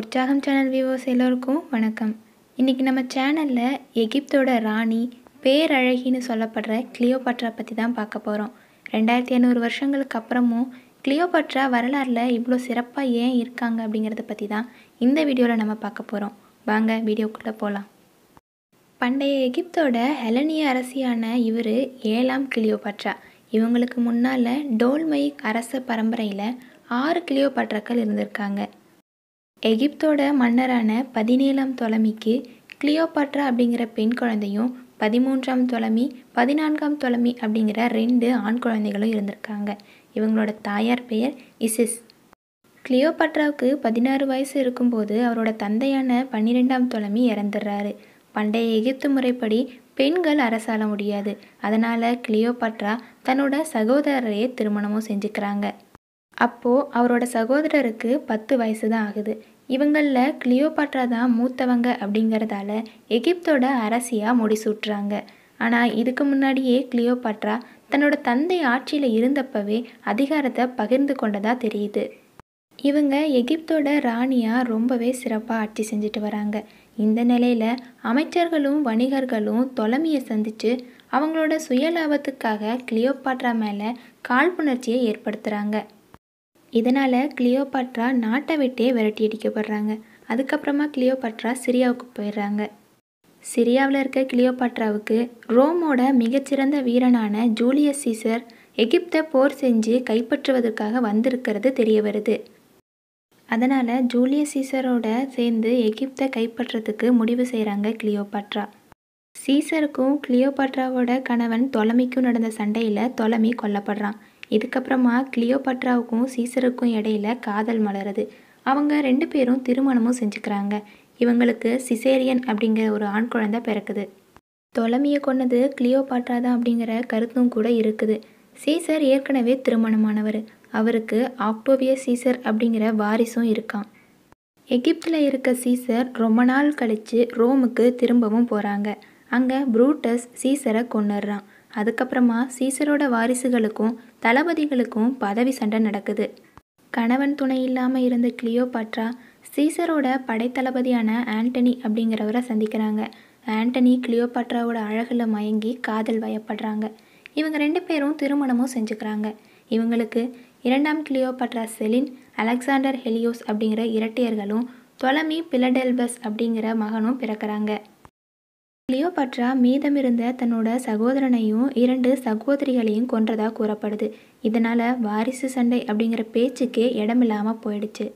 உற்சாகம் channel viewers எல்லோருக்கும் வணக்கம் இன்றைக்கி நம்ம சேனலில் எகிப்தோட ராணி பேரழகின்னு சொல்லப்படுற கிளியோபட்ரா பற்றி தான் பார்க்க போகிறோம் ரெண்டாயிரத்தி ஐநூறு வருஷங்களுக்கு அப்புறமும் கிளியோபட்ரா வரலாறில் இவ்வளோ சிறப்பாக ஏன் இருக்காங்க அப்படிங்கிறத பற்றி தான் இந்த வீடியோவில் நம்ம பார்க்க போகிறோம் வாங்க வீடியோக்குள்ளே போகலாம் பண்டைய எகிப்தோட ஹெலனிய அரசியான இவர் ஏழாம் கிளியோபாட்ரா இவங்களுக்கு முன்னால் டோல்மை அரச பரம்பரையில் ஆறு கிளியோபாட்ராக்கள் இருந்திருக்காங்க எகிப்தோட மன்னரான பதினேழாம் தொலைமைக்கு கிளியோபாட்ரா அப்படிங்கிற பெண் குழந்தையும் பதிமூன்றாம் தொலைமை பதினான்காம் தொலைமை அப்படிங்கிற ரெண்டு ஆண் குழந்தைகளும் இருந்திருக்காங்க இவங்களோட தாயார் பெயர் இசிஸ் கிளியோபாட்ராவுக்கு பதினாறு வயசு இருக்கும்போது அவரோட தந்தையான பன்னிரெண்டாம் தொலைமை இறந்துடுறாரு பண்டைய எகிப்து முறைப்படி பெண்கள் அரசாள முடியாது அதனால் கிளியோபாட்ரா தன்னோட சகோதரரையே திருமணமும் செஞ்சுக்கிறாங்க அப்போது அவரோட சகோதரருக்கு பத்து வயசு தான் ஆகுது இவங்களில் கிளியோபாட்ரா தான் மூத்தவங்க அப்படிங்கிறதால எகிப்தோட அரசியாக முடிசூட்டுறாங்க ஆனால் இதுக்கு முன்னாடியே கிளியோபாட்ரா தன்னோட தந்தை ஆட்சியில் இருந்தப்பவே அதிகாரத்தை பகிர்ந்து கொண்டதாக தெரியுது இவங்க எகிப்தோட ராணியாக ரொம்பவே சிறப்பாக ஆட்சி செஞ்சுட்டு வராங்க இந்த நிலையில் அமைச்சர்களும் வணிகர்களும் தொலைமையை சந்தித்து அவங்களோட சுயலாபத்துக்காக கிளியோபாட்ரா மேலே காழ்ப்புணர்ச்சியை ஏற்படுத்துகிறாங்க இதனால் கிளியோபாட்ரா நாட்டை விட்டே விரட்டி அடிக்கப்படுறாங்க அதுக்கப்புறமா கிளியோபாட்ரா சிரியாவுக்கு போயிடுறாங்க சிரியாவில் இருக்க கிளியோபாட்ராவுக்கு ரோமோட மிகச்சிறந்த வீரனான ஜூலியஸ் சீசர் எகிப்தை போர் செஞ்சு கைப்பற்றுவதற்காக வந்திருக்கிறது தெரிய வருது அதனால் ஜூலியஸ் சீசரோட சேர்ந்து எகிப்தை கைப்பற்றுறதுக்கு முடிவு செய்கிறாங்க கிளியோபாட்ரா சீசருக்கும் கிளியோபாட்ராவோட கணவன் தொலைமைக்கும் நடந்த சண்டையில் தொலைமை கொல்லப்படுறான் இதுக்கப்புறமா கிளியோபட்ராவுக்கும் சீசருக்கும் இடையில காதல் மலருது அவங்க ரெண்டு பேரும் திருமணமும் செஞ்சுக்கிறாங்க இவங்களுக்கு சிசேரியன் அப்படிங்கிற ஒரு ஆண் குழந்தை பிறக்குது தொலைமையை கொன்னது கிளியோபாட்ரா தான் அப்படிங்கிற கருத்தும் கூட இருக்குது சீசர் ஏற்கனவே திருமணமானவர் அவருக்கு ஆக்டோவிய சீசர் அப்படிங்கிற வாரிசும் இருக்கான் எகிப்தில் இருக்க சீசர் ரொம்ப நாள் கழித்து ரோமுக்கு திரும்பவும் போகிறாங்க அங்கே ப்ரூட்டஸ் சீசரை கொண்டுடுறான் அதுக்கப்புறமா சீசரோட வாரிசுகளுக்கும் தளபதிகளுக்கும் பதவி சண்டை நடக்குது கணவன் துணை இல்லாமல் இருந்த கிளியோபாட்ரா சீசரோட படைத்தளபதியான ஆண்டனி அப்படிங்கிறவரை சந்திக்கிறாங்க ஆண்டனி கிளியோபாட்ராவோட அழகில் மயங்கி காதல் வயப்படுறாங்க இவங்க ரெண்டு பேரும் திருமணமும் செஞ்சுக்கிறாங்க இவங்களுக்கு இரண்டாம் கிளியோபாட்ரா செலின் அலெக்சாண்டர் ஹெலியோஸ் அப்படிங்கிற இரட்டையர்களும் தொலமி பிலடெல்பஸ் அப்படிங்கிற மகனும் பிறக்கிறாங்க கிளியோபட்ரா மீதமிருந்த தன்னோட சகோதரனையும் இரண்டு சகோதரிகளையும் கொன்றதாக கூறப்படுது இதனால் வாரிசு சண்டை அப்படிங்கிற பேச்சுக்கே இடமில்லாமல் போயிடுச்சு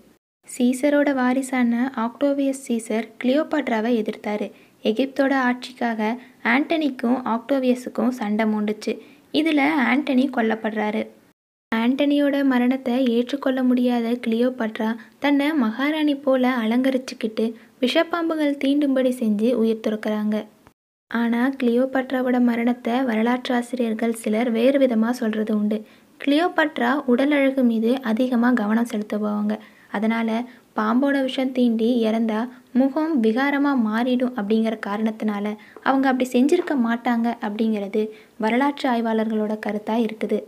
சீசரோட வாரிசான ஆக்டோவியஸ் சீசர் கிளியோபாட்ராவை எதிர்த்தார் எகிப்தோட ஆட்சிக்காக ஆண்டனிக்கும் ஆக்டோவியஸுக்கும் சண்டை மூண்டுச்சு இதில் ஆண்டனி கொல்லப்படுறாரு ஆண்டனியோட மரணத்தை ஏற்றுக்கொள்ள முடியாத கிளியோபட்ரா தன்னை மகாராணி போல அலங்கரிச்சுக்கிட்டு விஷப்பாம்புகள் தீண்டும்படி செஞ்சு உயிர் துறக்கிறாங்க ஆனால் கிளியோபாட்ராவோட மரணத்தை வரலாற்றாசிரியர்கள் சிலர் வேறு விதமாக சொல்கிறது உண்டு கிளியோபாட்ரா உடல் அழகு மீது அதிகமாக கவனம் போவாங்க அதனால் பாம்போட விஷம் தீண்டி இறந்தா முகம் விகாரமாக மாறிடும் அப்படிங்கிற காரணத்தினால அவங்க அப்படி செஞ்சிருக்க மாட்டாங்க அப்படிங்கிறது வரலாற்று ஆய்வாளர்களோட கருத்தாக இருக்குது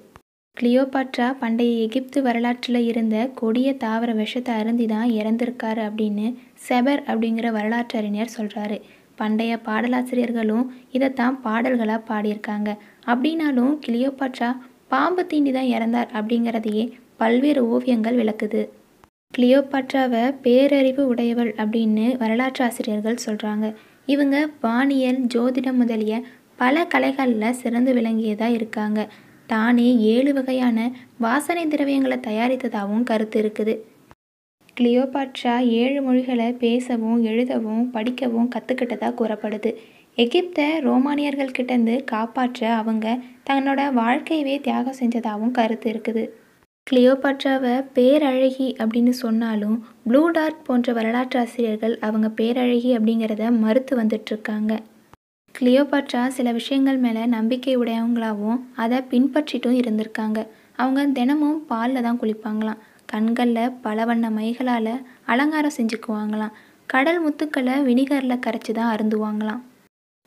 கிளியோபாட்ரா பண்டைய எகிப்து வரலாற்றில் இருந்த கொடிய தாவர விஷத்தை அருந்தி தான் இறந்திருக்காரு அப்படின்னு செபர் அப்படிங்கிற வரலாற்றறிஞர் சொல்கிறாரு பண்டைய பாடலாசிரியர்களும் இதைத்தான் பாடல்களாக பாடியிருக்காங்க அப்படின்னாலும் கிளியோபாட்ரா பாம்பு தீண்டி தான் இறந்தார் அப்படிங்கிறதையே பல்வேறு ஓவியங்கள் விளக்குது கிளியோபாட்ராவை பேரறிவு உடையவள் அப்படின்னு வரலாற்று ஆசிரியர்கள் சொல்கிறாங்க இவங்க வானியல் ஜோதிடம் முதலிய பல கலைகளில் சிறந்து விளங்கியதாக இருக்காங்க தானே ஏழு வகையான வாசனை திரவியங்களை தயாரித்ததாகவும் கருத்து இருக்குது கிளியோபாட்ரா ஏழு மொழிகளை பேசவும் எழுதவும் படிக்கவும் கற்றுக்கிட்டதாக கூறப்படுது எகிப்தை ரோமானியர்கள்கிட்டேருந்து காப்பாற்ற அவங்க தன்னோட வாழ்க்கையவே தியாகம் செஞ்சதாகவும் கருத்து இருக்குது கிளியோபாட்ராவை பேரழகி அப்படின்னு சொன்னாலும் ப்ளூ டார்க் போன்ற வரலாற்றாசிரியர்கள் அவங்க பேரழகி அப்படிங்கிறத மறுத்து வந்துட்டுருக்காங்க கிளியோபாட்ரா சில விஷயங்கள் மேலே நம்பிக்கை உடையவங்களாகவும் அதை பின்பற்றிட்டும் இருந்திருக்காங்க அவங்க தினமும் பாலில் தான் குளிப்பாங்களாம் கண்களில் பல வண்ண மைகளால் அலங்காரம் செஞ்சுக்குவாங்களாம் கடல் முத்துக்களை வினிகரில் கரைச்சி தான் அருந்துவாங்களாம்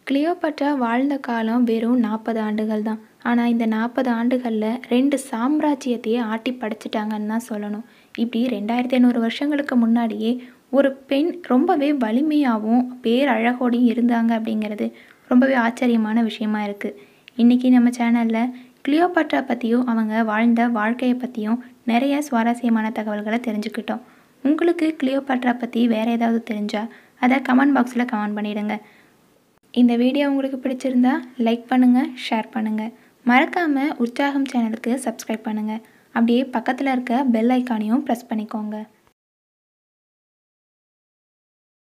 கிளியோபட்ரா வாழ்ந்த காலம் வெறும் நாற்பது ஆண்டுகள் தான் ஆனால் இந்த நாற்பது ஆண்டுகளில் ரெண்டு சாம்ராஜ்யத்தையே ஆட்டி படைச்சிட்டாங்கன்னு தான் சொல்லணும் இப்படி ரெண்டாயிரத்தி ஐநூறு வருஷங்களுக்கு முன்னாடியே ஒரு பெண் ரொம்பவே வலிமையாகவும் பேரழகோடையும் இருந்தாங்க அப்படிங்கிறது ரொம்பவே ஆச்சரியமான விஷயமா இருக்குது இன்றைக்கி நம்ம சேனலில் கிளியோபாட்ரா பற்றியும் அவங்க வாழ்ந்த வாழ்க்கையை பற்றியும் நிறைய சுவாரஸ்யமான தகவல்களை தெரிஞ்சுக்கிட்டோம் உங்களுக்கு கிளியோபாட்ரா பற்றி வேறு ஏதாவது தெரிஞ்சால் அதை கமெண்ட் பாக்ஸில் கமெண்ட் பண்ணிவிடுங்க இந்த வீடியோ உங்களுக்கு பிடிச்சிருந்தா லைக் பண்ணுங்கள் ஷேர் பண்ணுங்கள் மறக்காமல் உற்சாகம் சேனலுக்கு சப்ஸ்கிரைப் பண்ணுங்கள் அப்படியே பக்கத்தில் இருக்க பெல் ஐக்கானையும் ப்ரெஸ் பண்ணிக்கோங்க